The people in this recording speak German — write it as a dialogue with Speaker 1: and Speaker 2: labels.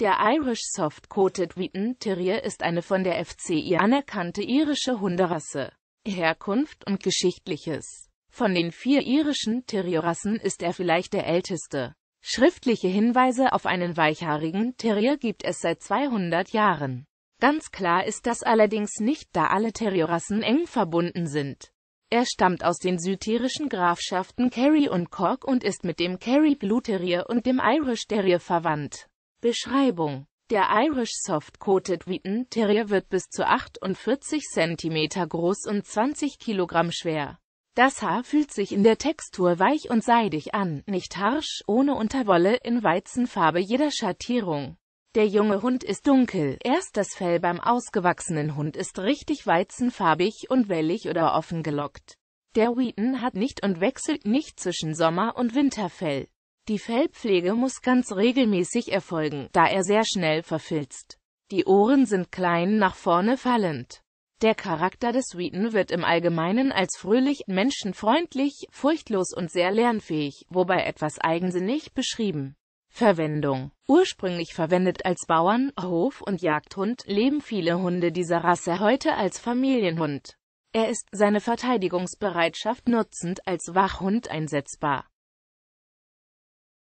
Speaker 1: Der Irish Soft-Coated Wheaton Terrier ist eine von der FCI anerkannte irische Hunderasse. Herkunft und Geschichtliches Von den vier irischen Terrierrassen ist er vielleicht der älteste. Schriftliche Hinweise auf einen weichhaarigen Terrier gibt es seit 200 Jahren. Ganz klar ist das allerdings nicht, da alle Terrierrassen eng verbunden sind. Er stammt aus den südtirischen Grafschaften Kerry und Cork und ist mit dem Kerry Blue Terrier und dem Irish Terrier verwandt. Beschreibung der Irish Soft-Coated Wheaton Terrier wird bis zu 48 cm groß und 20 kg schwer. Das Haar fühlt sich in der Textur weich und seidig an, nicht harsch, ohne Unterwolle, in Weizenfarbe jeder Schattierung. Der junge Hund ist dunkel, erst das Fell beim ausgewachsenen Hund ist richtig weizenfarbig und wellig oder offen gelockt. Der Wheaton hat nicht und wechselt nicht zwischen Sommer- und Winterfell. Die Fellpflege muss ganz regelmäßig erfolgen, da er sehr schnell verfilzt. Die Ohren sind klein nach vorne fallend. Der Charakter des Wheaton wird im Allgemeinen als fröhlich, menschenfreundlich, furchtlos und sehr lernfähig, wobei etwas eigensinnig beschrieben. Verwendung Ursprünglich verwendet als Bauern, Hof- und Jagdhund, leben viele Hunde dieser Rasse heute als Familienhund. Er ist seine Verteidigungsbereitschaft nutzend als Wachhund einsetzbar.